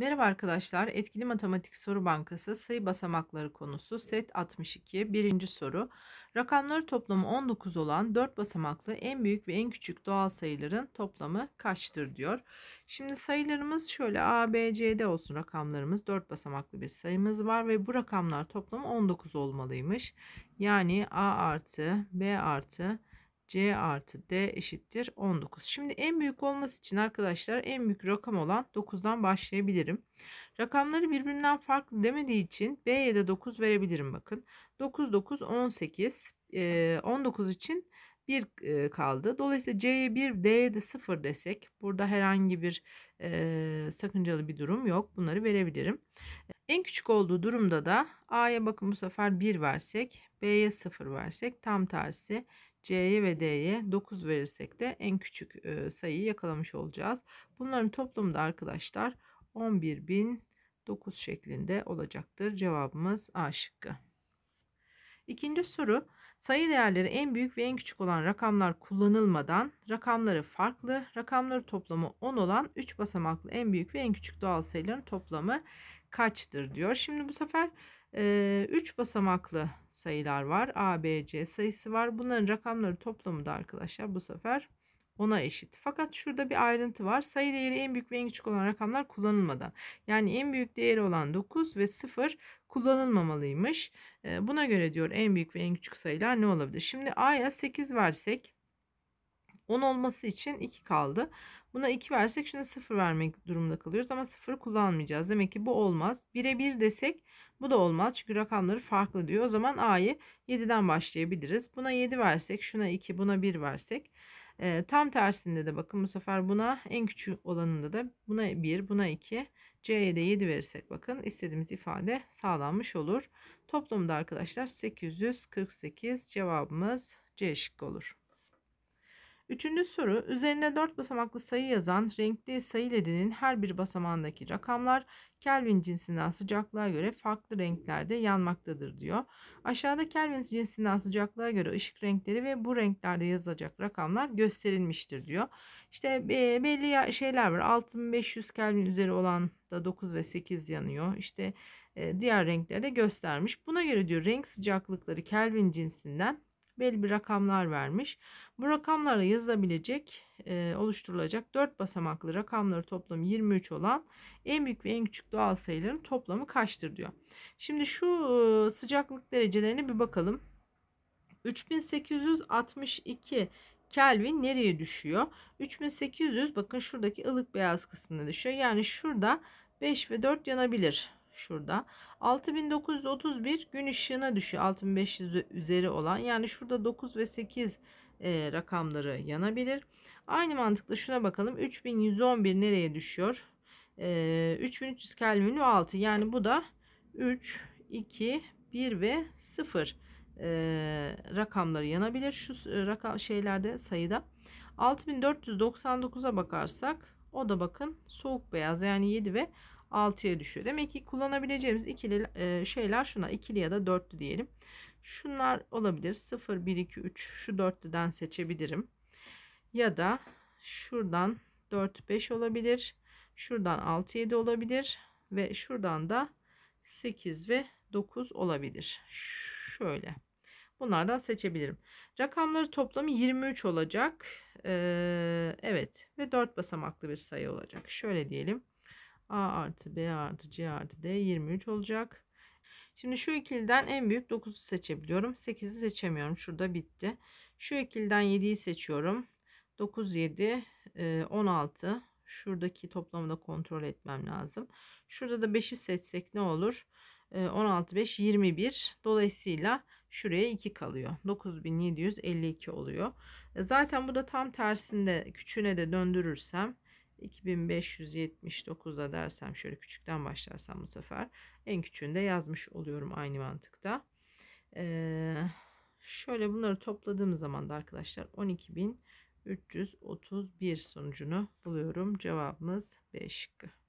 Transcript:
Merhaba arkadaşlar. Etkili Matematik Soru Bankası sayı basamakları konusu set 62 birinci soru. Rakamları toplamı 19 olan 4 basamaklı en büyük ve en küçük doğal sayıların toplamı kaçtır diyor. Şimdi sayılarımız şöyle A, B, C, D olsun rakamlarımız. 4 basamaklı bir sayımız var ve bu rakamlar toplamı 19 olmalıymış. Yani A artı B artı C artı D eşittir 19. Şimdi en büyük olması için arkadaşlar en büyük rakam olan 9'dan başlayabilirim. Rakamları birbirinden farklı demediği için B'ye de 9 verebilirim bakın. 9, 9, 18. 19 için 1 e, kaldı. Dolayısıyla C'ye 1, D'ye de 0 desek burada herhangi bir e, sakıncalı bir durum yok. Bunları verebilirim. En küçük olduğu durumda da A'ya bakın bu sefer 1 versek, B'ye 0 versek tam tersi C'ye ve D'ye 9 verirsek de en küçük sayıyı yakalamış olacağız. Bunların toplamı da arkadaşlar 11.009 şeklinde olacaktır. Cevabımız A şıkkı. İkinci soru sayı değerleri en büyük ve en küçük olan rakamlar kullanılmadan rakamları farklı rakamları toplamı 10 olan 3 basamaklı en büyük ve en küçük doğal sayıların toplamı kaçtır diyor. Şimdi bu sefer 3 basamaklı sayılar var. A, B, C sayısı var. Bunların rakamları toplamı da arkadaşlar bu sefer 10'a eşit. Fakat şurada bir ayrıntı var. Sayı değeri en büyük ve en küçük olan rakamlar kullanılmadan. Yani en büyük değeri olan 9 ve 0 kullanılmamalıymış. Buna göre diyor en büyük ve en küçük sayılar ne olabilir? Şimdi A'ya 8 versek 10 olması için 2 kaldı. Buna 2 versek şuna 0 vermek durumunda kalıyoruz ama 0 kullanmayacağız. Demek ki bu olmaz. 1'e 1 desek bu da olmaz. Çünkü rakamları farklı diyor. O zaman A'yı 7'den başlayabiliriz. Buna 7 versek, şuna 2, buna 1 versek. E, tam tersinde de bakın bu sefer buna en küçük olanında da buna 1, buna 2, C'ye de 7 verirsek bakın istediğimiz ifade sağlanmış olur. Toplamda arkadaşlar 848 cevabımız C şıkkı olur. Üçüncü soru üzerinde dört basamaklı sayı yazan renkli sayı ledinin her bir basamağındaki rakamlar Kelvin cinsinden sıcaklığa göre farklı renklerde yanmaktadır diyor. Aşağıda Kelvin cinsinden sıcaklığa göre ışık renkleri ve bu renklerde yazılacak rakamlar gösterilmiştir diyor. İşte e, belli şeyler var. 6500 Kelvin üzeri olan da 9 ve 8 yanıyor. İşte e, diğer renklerde göstermiş. Buna göre diyor renk sıcaklıkları Kelvin cinsinden belli bir rakamlar vermiş. Bu rakamlara yazabilecek, e, oluşturulacak 4 basamaklı rakamları toplamı 23 olan en büyük ve en küçük doğal sayıların toplamı kaçtır diyor. Şimdi şu e, sıcaklık derecelerine bir bakalım. 3862 Kelvin nereye düşüyor? 3800 bakın şuradaki ılık beyaz kısmına düşüyor. Yani şurada 5 ve 4 yanabilir şurada 6931 gün ışığına düşüyor 6500 üzeri olan yani şurada 9 ve 8 e, rakamları yanabilir aynı mantıkla şuna bakalım 3111 nereye düşüyor e, 3300 Kelvin ve 6 yani bu da 3 2 1 ve 0 e, rakamları yanabilir şu e, rakam şeylerde sayıda 6499'a bakarsak o da bakın soğuk beyaz yani 7 ve 6'ya düşüyor. Demek ki kullanabileceğimiz ikili e, şeyler şuna ikili ya da dörtlü diyelim. Şunlar olabilir. 0, 1, 2, 3 şu dörtlüden seçebilirim. Ya da şuradan 4, 5 olabilir. Şuradan 6, 7 olabilir. Ve şuradan da 8 ve 9 olabilir. Şöyle. Bunlardan seçebilirim. Rakamları toplamı 23 olacak. Ee, evet ve 4 basamaklı bir sayı olacak. Şöyle diyelim. A artı B artı C artı D 23 olacak. Şimdi şu ikiliden en büyük 9'u seçebiliyorum. 8'i seçemiyorum. Şurada bitti. Şu ikiliden 7'yi seçiyorum. 9, 7, 16. Şuradaki toplamı da kontrol etmem lazım. Şurada da 5'i seçsek ne olur? 16, 5, 21. Dolayısıyla şuraya 2 kalıyor. 9752 oluyor. E, zaten bu da tam tersinde küçüğüne de döndürürsem 2579 da dersem şöyle küçükten başlarsam bu sefer en küçüğünde yazmış oluyorum aynı mantıkta. Ee, şöyle bunları topladığım zaman da arkadaşlar 12331 sonucunu buluyorum. Cevabımız B şıkkı.